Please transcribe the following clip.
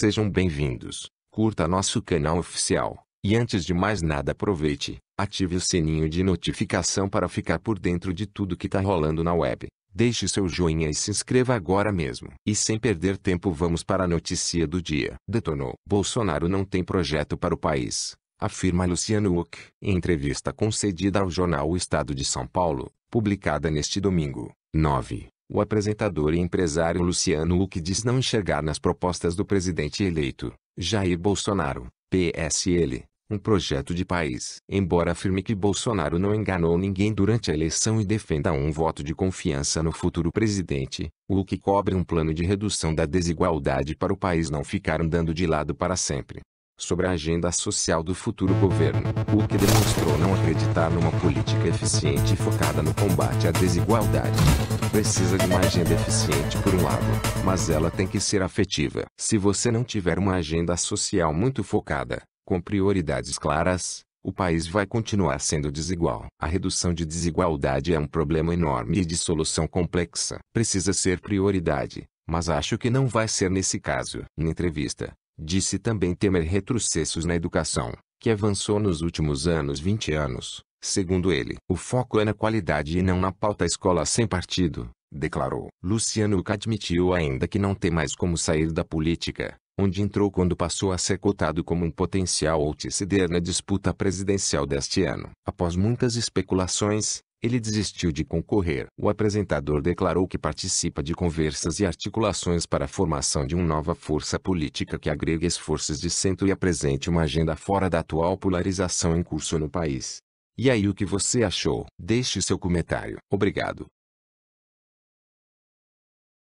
Sejam bem-vindos, curta nosso canal oficial, e antes de mais nada aproveite, ative o sininho de notificação para ficar por dentro de tudo que está rolando na web. Deixe seu joinha e se inscreva agora mesmo. E sem perder tempo vamos para a notícia do dia. Detonou. Bolsonaro não tem projeto para o país, afirma Luciano Huck. Em entrevista concedida ao jornal O Estado de São Paulo, publicada neste domingo, 9 o apresentador e empresário Luciano Huck diz não enxergar nas propostas do presidente eleito, Jair Bolsonaro, PSL, um projeto de país. Embora afirme que Bolsonaro não enganou ninguém durante a eleição e defenda um voto de confiança no futuro presidente, Huck que cobre um plano de redução da desigualdade para o país não ficar andando de lado para sempre. Sobre a agenda social do futuro governo, o que demonstrou não acreditar numa política eficiente focada no combate à desigualdade precisa de uma agenda eficiente por um lado, mas ela tem que ser afetiva. Se você não tiver uma agenda social muito focada, com prioridades claras, o país vai continuar sendo desigual. A redução de desigualdade é um problema enorme e de solução complexa. Precisa ser prioridade, mas acho que não vai ser nesse caso. Em entrevista, disse também temer retrocessos na educação, que avançou nos últimos anos 20 anos, Segundo ele, o foco é na qualidade e não na pauta escola sem partido, declarou. Luciano Huck admitiu ainda que não tem mais como sair da política, onde entrou quando passou a ser cotado como um potencial outsider na disputa presidencial deste ano. Após muitas especulações, ele desistiu de concorrer. O apresentador declarou que participa de conversas e articulações para a formação de uma nova força política que agregue esforços de centro e apresente uma agenda fora da atual polarização em curso no país. E aí o que você achou? Deixe seu comentário. Obrigado.